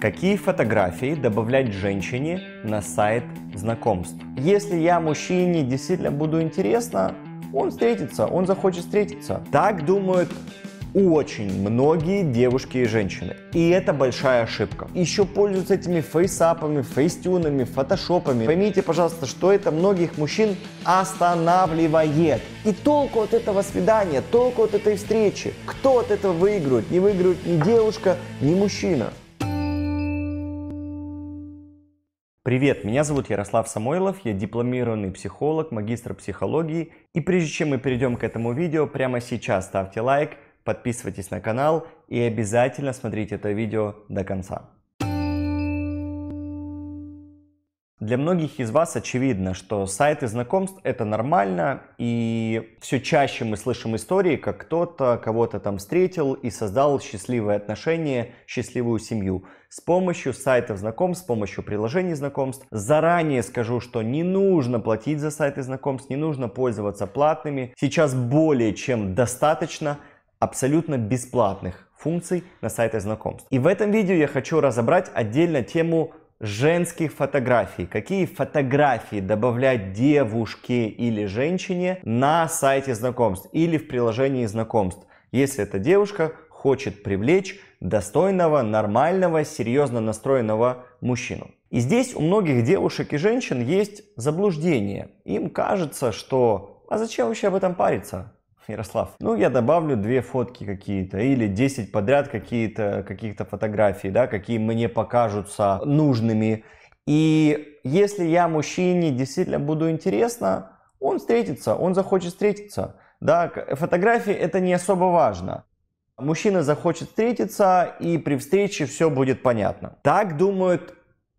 Какие фотографии добавлять женщине на сайт знакомств? Если я мужчине действительно буду интересно, он встретится, он захочет встретиться. Так думают очень многие девушки и женщины. И это большая ошибка. Еще пользуются этими фейсапами, фейстюнами, фотошопами. Поймите, пожалуйста, что это многих мужчин останавливает. И толку от этого свидания, толку от этой встречи. Кто от этого выигрывает? Не выигрывает ни девушка, ни мужчина. Привет, меня зовут Ярослав Самойлов, я дипломированный психолог, магистр психологии. И прежде чем мы перейдем к этому видео, прямо сейчас ставьте лайк, подписывайтесь на канал и обязательно смотрите это видео до конца. Для многих из вас очевидно, что сайты знакомств это нормально, и все чаще мы слышим истории, как кто-то кого-то там встретил и создал счастливые отношения, счастливую семью с помощью сайтов знакомств, с помощью приложений знакомств. Заранее скажу, что не нужно платить за сайты знакомств, не нужно пользоваться платными. Сейчас более чем достаточно абсолютно бесплатных функций на сайтах знакомств. И в этом видео я хочу разобрать отдельно тему женских фотографий. Какие фотографии добавлять девушке или женщине на сайте знакомств или в приложении знакомств, если эта девушка хочет привлечь достойного, нормального, серьезно настроенного мужчину. И здесь у многих девушек и женщин есть заблуждение. Им кажется, что а зачем вообще об этом париться? Ярослав. Ну, я добавлю две фотки какие-то или 10 подряд какие-то, каких-то фотографий, да, какие мне покажутся нужными. И если я мужчине действительно буду интересно, он встретится, он захочет встретиться. Да, фотографии это не особо важно. Мужчина захочет встретиться, и при встрече все будет понятно. Так думают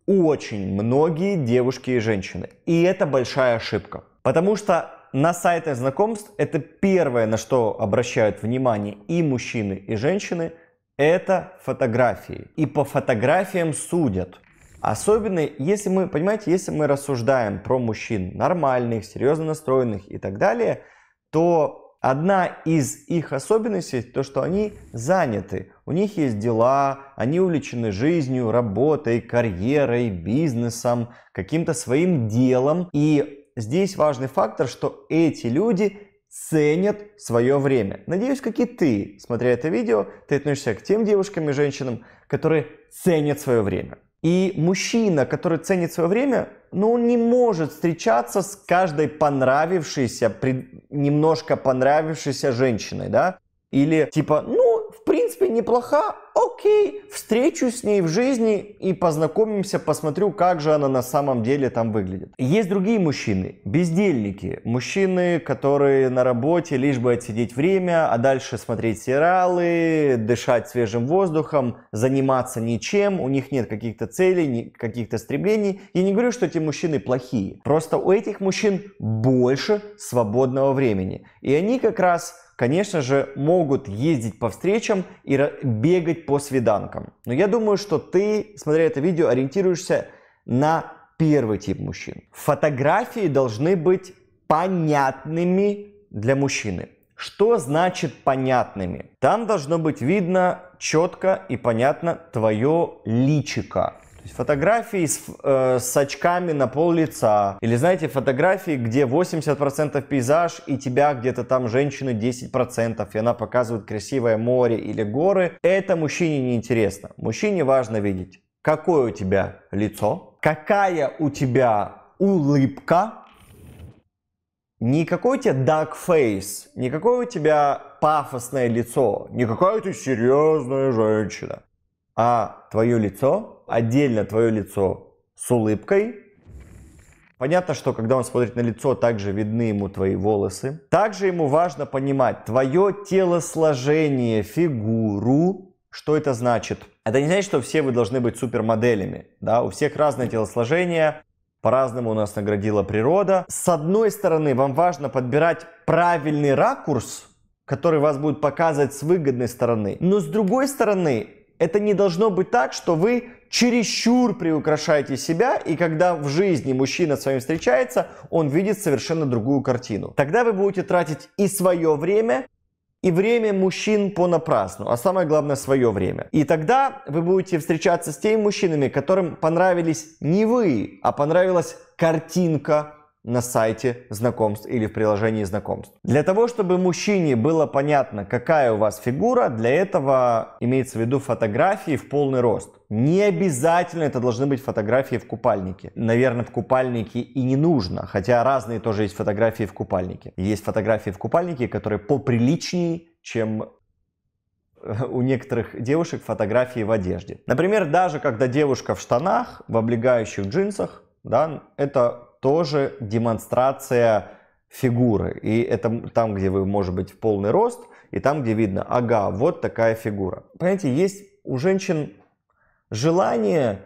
очень многие девушки и женщины. И это большая ошибка. Потому что на сайтах знакомств это первое, на что обращают внимание и мужчины, и женщины, это фотографии. И по фотографиям судят. Особенно, если мы, понимаете, если мы рассуждаем про мужчин нормальных, серьезно настроенных и так далее, то одна из их особенностей то, что они заняты. У них есть дела, они увлечены жизнью, работой, карьерой, бизнесом, каким-то своим делом. И Здесь важный фактор, что эти люди ценят свое время. Надеюсь, как и ты, смотря это видео, ты относишься к тем девушкам и женщинам, которые ценят свое время. И мужчина, который ценит свое время, ну, он не может встречаться с каждой понравившейся, при... немножко понравившейся женщиной, да? Или типа, ну, в принципе, неплоха, окей, Встречусь с ней в жизни и познакомимся, посмотрю, как же она на самом деле там выглядит. Есть другие мужчины, бездельники, мужчины, которые на работе лишь бы отсидеть время, а дальше смотреть сериалы, дышать свежим воздухом, заниматься ничем, у них нет каких-то целей, каких-то стремлений. Я не говорю, что эти мужчины плохие, просто у этих мужчин больше свободного времени, и они как раз конечно же, могут ездить по встречам и бегать по свиданкам. Но я думаю, что ты, смотря это видео, ориентируешься на первый тип мужчин. Фотографии должны быть понятными для мужчины. Что значит понятными? Там должно быть видно четко и понятно твое личико. То есть фотографии с, э, с очками на пол лица. Или, знаете, фотографии, где 80% пейзаж, и тебя где-то там женщины 10%, и она показывает красивое море или горы. Это мужчине не интересно. Мужчине важно видеть, какое у тебя лицо, какая у тебя улыбка, Никакой у тебя dark face, никакое у тебя пафосное лицо, никакая ты серьезная женщина а твое лицо, отдельно твое лицо с улыбкой. Понятно, что когда он смотрит на лицо, также видны ему твои волосы. Также ему важно понимать твое телосложение, фигуру, что это значит. Это не значит, что все вы должны быть супермоделями. Да? У всех разное телосложение, по-разному у нас наградила природа. С одной стороны, вам важно подбирать правильный ракурс, который вас будет показывать с выгодной стороны. Но с другой стороны, это не должно быть так, что вы чересчур приукрашаете себя, и когда в жизни мужчина с вами встречается, он видит совершенно другую картину. Тогда вы будете тратить и свое время, и время мужчин понапрасну, а самое главное свое время. И тогда вы будете встречаться с теми мужчинами, которым понравились не вы, а понравилась картинка на сайте знакомств или в приложении знакомств. Для того, чтобы мужчине было понятно, какая у вас фигура, для этого имеется в виду фотографии в полный рост. Не обязательно это должны быть фотографии в купальнике. Наверное, в купальнике и не нужно, хотя разные тоже есть фотографии в купальнике. Есть фотографии в купальнике, которые поприличнее, чем э, у некоторых девушек фотографии в одежде. Например, даже когда девушка в штанах, в облегающих джинсах, да, это тоже демонстрация фигуры. И это там, где вы, может быть, в полный рост, и там, где видно, ага, вот такая фигура. Понимаете, есть у женщин желание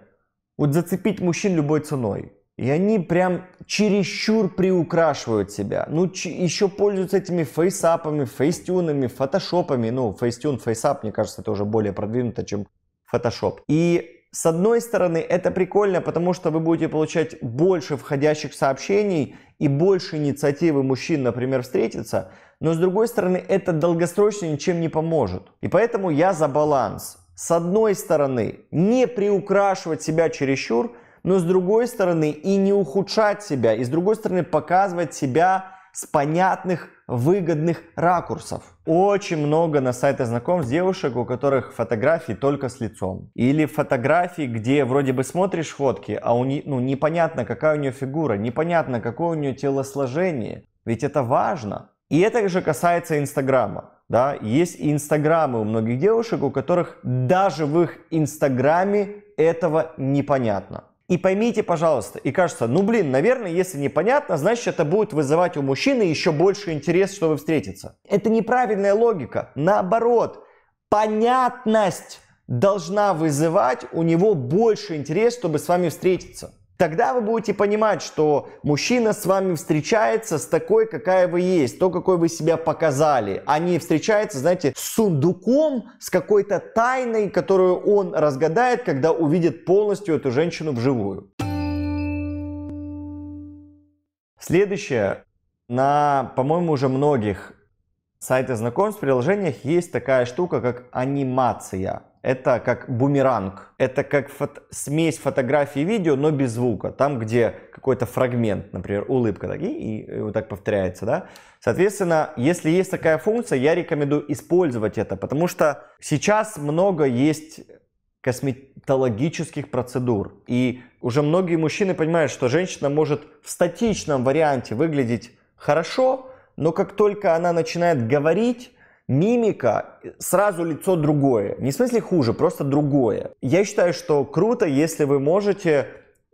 вот зацепить мужчин любой ценой. И они прям чересчур приукрашивают себя. Ну, ч- еще пользуются этими фейсапами, фейстюнами, фотошопами. Ну, фейстюн, фейсап, мне кажется, это уже более продвинуто, чем фотошоп. И с одной стороны, это прикольно, потому что вы будете получать больше входящих сообщений и больше инициативы мужчин, например, встретиться, но с другой стороны, это долгосрочно ничем не поможет. И поэтому я за баланс. С одной стороны, не приукрашивать себя чересчур, но с другой стороны и не ухудшать себя, и с другой стороны показывать себя с понятных выгодных ракурсов. Очень много на сайте знакомств девушек, у которых фотографии только с лицом. Или фотографии, где вроде бы смотришь фотки, а у не, ну, непонятно, какая у нее фигура, непонятно, какое у нее телосложение. Ведь это важно. И это же касается Инстаграма. Да? Есть и Инстаграмы у многих девушек, у которых даже в их Инстаграме этого непонятно. И поймите, пожалуйста, и кажется, ну блин, наверное, если непонятно, значит это будет вызывать у мужчины еще больше интерес, чтобы встретиться. Это неправильная логика. Наоборот, понятность должна вызывать у него больше интерес, чтобы с вами встретиться. Тогда вы будете понимать, что мужчина с вами встречается с такой, какая вы есть, то, какой вы себя показали, а не встречается, знаете, с сундуком, с какой-то тайной, которую он разгадает, когда увидит полностью эту женщину вживую. Следующее. На, по-моему, уже многих сайтах знакомств, приложениях есть такая штука, как анимация это как бумеранг. Это как фото- смесь фотографий и видео, но без звука. Там, где какой-то фрагмент, например, улыбка, так, и, и, и вот так повторяется, да. Соответственно, если есть такая функция, я рекомендую использовать это, потому что сейчас много есть косметологических процедур. И уже многие мужчины понимают, что женщина может в статичном варианте выглядеть хорошо, но как только она начинает говорить, мимика, э, сразу лицо другое. Не в смысле хуже, просто другое. Я считаю, что круто, если вы можете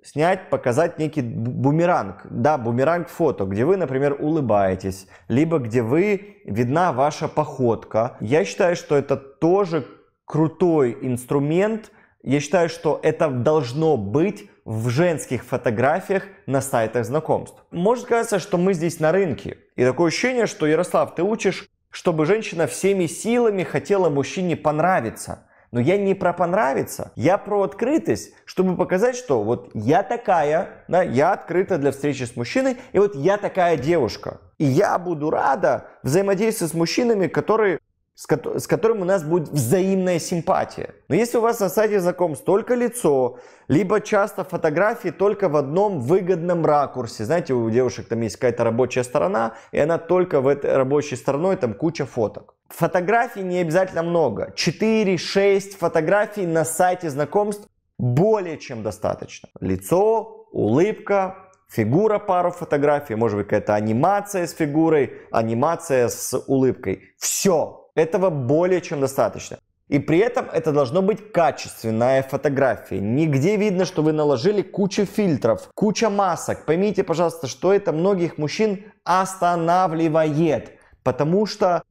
снять, показать некий бумеранг, да, бумеранг фото, где вы, например, улыбаетесь, либо где вы, видна ваша походка. Я считаю, что это тоже крутой инструмент. Я считаю, что это должно быть в женских фотографиях на сайтах знакомств. Может казаться, что мы здесь на рынке. И такое ощущение, что, Ярослав, ты учишь чтобы женщина всеми силами хотела мужчине понравиться. Но я не про понравиться, я про открытость, чтобы показать, что вот я такая, да, я открыта для встречи с мужчиной, и вот я такая девушка. И я буду рада взаимодействию с мужчинами, которые с, ко- с которым у нас будет взаимная симпатия. Но если у вас на сайте знакомств только лицо, либо часто фотографии только в одном выгодном ракурсе, знаете, у девушек там есть какая-то рабочая сторона, и она только в этой рабочей стороной, там куча фоток. Фотографий не обязательно много. 4-6 фотографий на сайте знакомств более чем достаточно. Лицо, улыбка, фигура пару фотографий, может быть какая-то анимация с фигурой, анимация с улыбкой. Все, этого более чем достаточно. И при этом это должно быть качественная фотография. Нигде видно, что вы наложили кучу фильтров, куча масок. Поймите, пожалуйста, что это многих мужчин останавливает. Потому что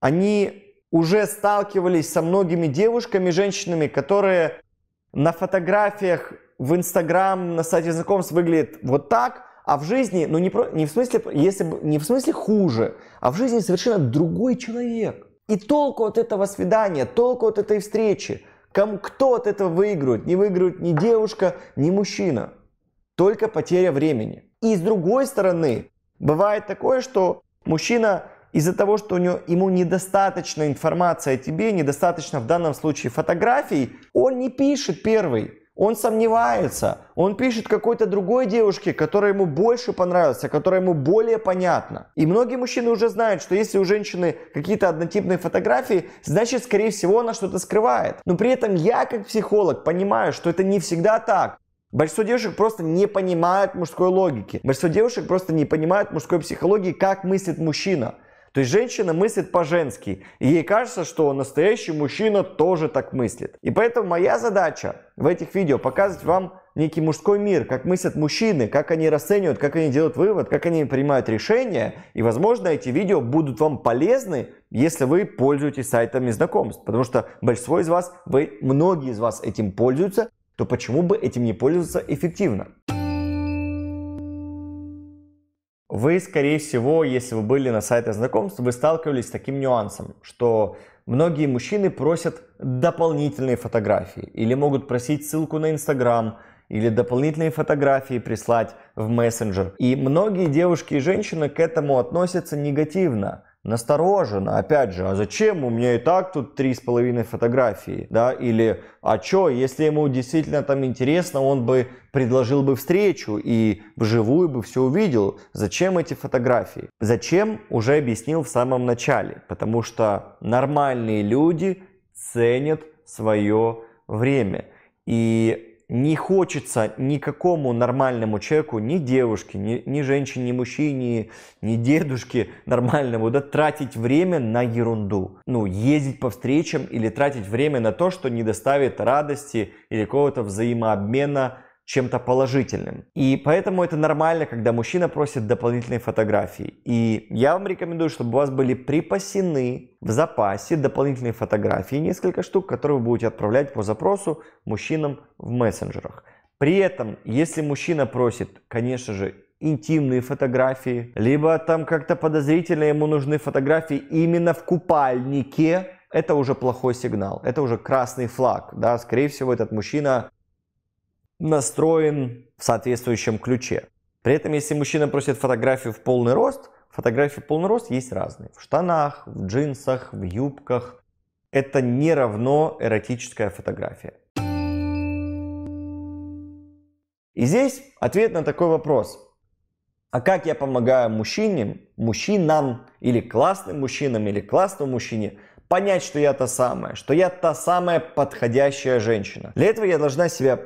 они уже сталкивались со многими девушками, женщинами, которые на фотографиях в Инстаграм, на сайте знакомств выглядят вот так, а в жизни, ну не, про, не в смысле, если не в смысле хуже, а в жизни совершенно другой человек. И толку от этого свидания, толку от этой встречи. Кому, кто от этого выиграет? Не выиграет ни девушка, ни мужчина. Только потеря времени. И с другой стороны, бывает такое, что мужчина из-за того, что у него, ему недостаточно информации о тебе, недостаточно в данном случае фотографий, он не пишет первый. Он сомневается, он пишет какой-то другой девушке, которая ему больше понравилась, а которая ему более понятна. И многие мужчины уже знают, что если у женщины какие-то однотипные фотографии, значит, скорее всего, она что-то скрывает. Но при этом я, как психолог, понимаю, что это не всегда так. Большинство девушек просто не понимают мужской логики. Большинство девушек просто не понимают мужской психологии, как мыслит мужчина. То есть женщина мыслит по-женски, и ей кажется, что настоящий мужчина тоже так мыслит. И поэтому моя задача в этих видео показывать вам некий мужской мир, как мыслят мужчины, как они расценивают, как они делают вывод, как они принимают решения. И, возможно, эти видео будут вам полезны, если вы пользуетесь сайтами знакомств. Потому что большинство из вас, вы, многие из вас этим пользуются, то почему бы этим не пользоваться эффективно? вы, скорее всего, если вы были на сайте знакомств, вы сталкивались с таким нюансом, что многие мужчины просят дополнительные фотографии или могут просить ссылку на Инстаграм, или дополнительные фотографии прислать в мессенджер. И многие девушки и женщины к этому относятся негативно настороженно. Опять же, а зачем? У меня и так тут три с половиной фотографии, да? Или, а чё, если ему действительно там интересно, он бы предложил бы встречу и вживую бы все увидел. Зачем эти фотографии? Зачем, уже объяснил в самом начале. Потому что нормальные люди ценят свое время. И не хочется никакому нормальному человеку, ни девушке, ни, ни женщине, ни мужчине, ни дедушке нормальному, да, тратить время на ерунду. Ну, ездить по встречам или тратить время на то, что не доставит радости или какого-то взаимообмена чем-то положительным. И поэтому это нормально, когда мужчина просит дополнительные фотографии. И я вам рекомендую, чтобы у вас были припасены в запасе дополнительные фотографии, несколько штук, которые вы будете отправлять по запросу мужчинам в мессенджерах. При этом, если мужчина просит, конечно же, интимные фотографии, либо там как-то подозрительно ему нужны фотографии именно в купальнике, это уже плохой сигнал, это уже красный флаг, да, скорее всего этот мужчина настроен в соответствующем ключе. При этом, если мужчина просит фотографию в полный рост, фотографии в полный рост есть разные. В штанах, в джинсах, в юбках. Это не равно эротическая фотография. И здесь ответ на такой вопрос. А как я помогаю мужчине, мужчинам или классным мужчинам или классному мужчине понять, что я та самая, что я та самая подходящая женщина. Для этого я должна себя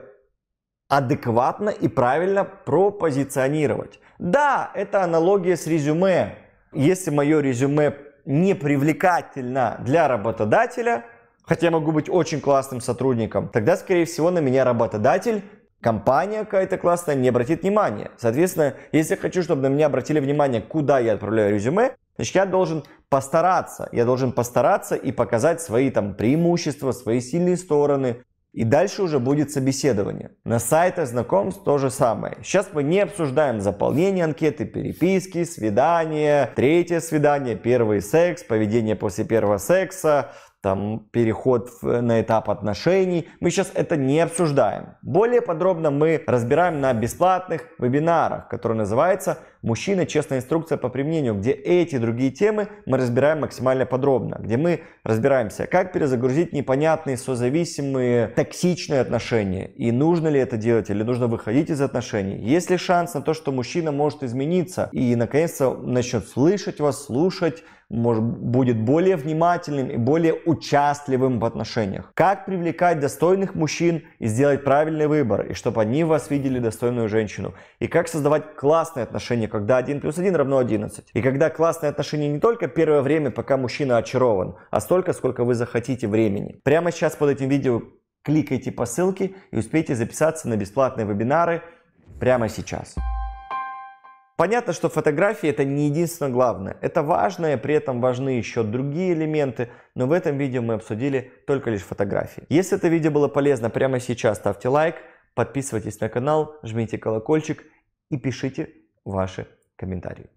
адекватно и правильно пропозиционировать. Да, это аналогия с резюме. Если мое резюме не привлекательно для работодателя, хотя я могу быть очень классным сотрудником, тогда, скорее всего, на меня работодатель компания какая-то классная не обратит внимания. Соответственно, если я хочу, чтобы на меня обратили внимание, куда я отправляю резюме, значит, я должен постараться. Я должен постараться и показать свои там преимущества, свои сильные стороны, и дальше уже будет собеседование. На сайтах знакомств то же самое. Сейчас мы не обсуждаем заполнение анкеты, переписки, свидания, третье свидание, первый секс, поведение после первого секса, там, переход на этап отношений. Мы сейчас это не обсуждаем. Более подробно мы разбираем на бесплатных вебинарах, который называется «Мужчина. Честная инструкция по применению», где эти другие темы мы разбираем максимально подробно, где мы разбираемся, как перезагрузить непонятные, созависимые, токсичные отношения, и нужно ли это делать, или нужно выходить из отношений, есть ли шанс на то, что мужчина может измениться и, наконец-то, начнет слышать вас, слушать, может, будет более внимательным и более участливым в отношениях. Как привлекать достойных мужчин и сделать правильный выбор, и чтобы они в вас видели достойную женщину. И как создавать классные отношения, когда 1 плюс 1 равно 11. И когда классные отношения не только первое время, пока мужчина очарован, а столько, сколько вы захотите времени. Прямо сейчас под этим видео кликайте по ссылке и успейте записаться на бесплатные вебинары прямо сейчас. Понятно, что фотографии это не единственное главное. Это важное, при этом важны еще другие элементы, но в этом видео мы обсудили только лишь фотографии. Если это видео было полезно, прямо сейчас ставьте лайк, подписывайтесь на канал, жмите колокольчик и пишите ваши комментарии.